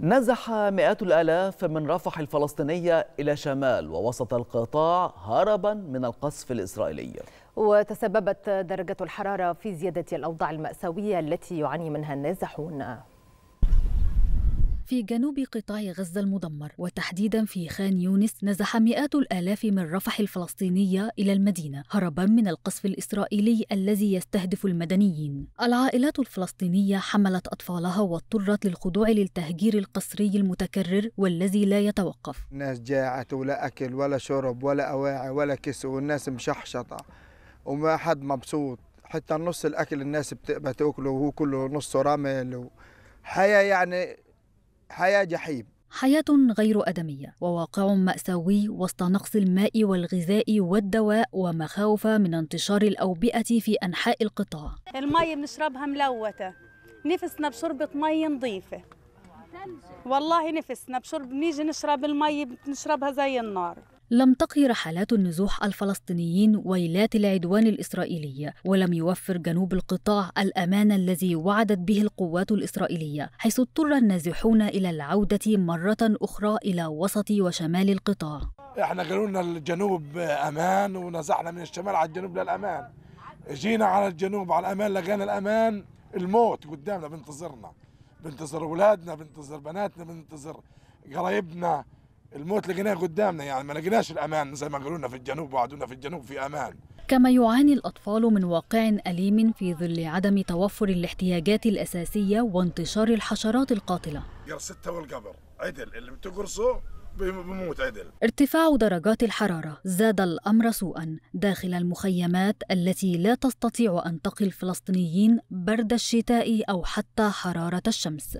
نزح مئات الآلاف من رفح الفلسطينية إلى شمال ووسط القطاع هربا من القصف الإسرائيلي وتسببت درجة الحرارة في زيادة الأوضاع المأساوية التي يعاني منها النازحون في جنوب قطاع غزة المدمر وتحديدا في خان يونس نزح مئات الآلاف من رفح الفلسطينية إلى المدينة هربا من القصف الإسرائيلي الذي يستهدف المدنيين العائلات الفلسطينية حملت أطفالها واضطرت للخضوع للتهجير القسري المتكرر والذي لا يتوقف الناس جاعت ولا أكل ولا شرب ولا أواعي ولا كسوة والناس مشحشطة وما حد مبسوط حتى نص الأكل الناس بتأكله تأكله وهو كله نصه رمل حياة يعني حياة جحيم حياة غير آدمية وواقع مأساوي وسط نقص الماء والغذاء والدواء ومخاوف من انتشار الأوبئة في أنحاء القطاع المي بنشربها ملوتة نفسنا بشربة مي نظيفة والله نفسنا بشرب نيجي نشرب المي بنشربها زي النار لم تقي رحلات النزوح الفلسطينيين ويلات العدوان الإسرائيلي ولم يوفر جنوب القطاع الأمان الذي وعدت به القوات الإسرائيلية حيث اضطر النازحون إلى العودة مرة أخرى إلى وسط وشمال القطاع احنا قالوا لنا الجنوب أمان ونزحنا من الشمال على الجنوب للأمان جينا على الجنوب على الأمان لقينا الأمان الموت قدامنا بنتظرنا بنتظر أولادنا بنتظر بناتنا بنتظر قرايبنا الموت لقيناه قدامنا يعني ما لقيناش الامان زي ما قالوا لنا في الجنوب وعدونا في الجنوب في امان كما يعاني الأطفال من واقع أليم في ظل عدم توفر الاحتياجات الأساسية وانتشار الحشرات القاتلة قرصتها والقبر عدل اللي بتقرصه بموت عدل ارتفاع درجات الحرارة زاد الأمر سوءا داخل المخيمات التي لا تستطيع أن تقي الفلسطينيين برد الشتاء أو حتى حرارة الشمس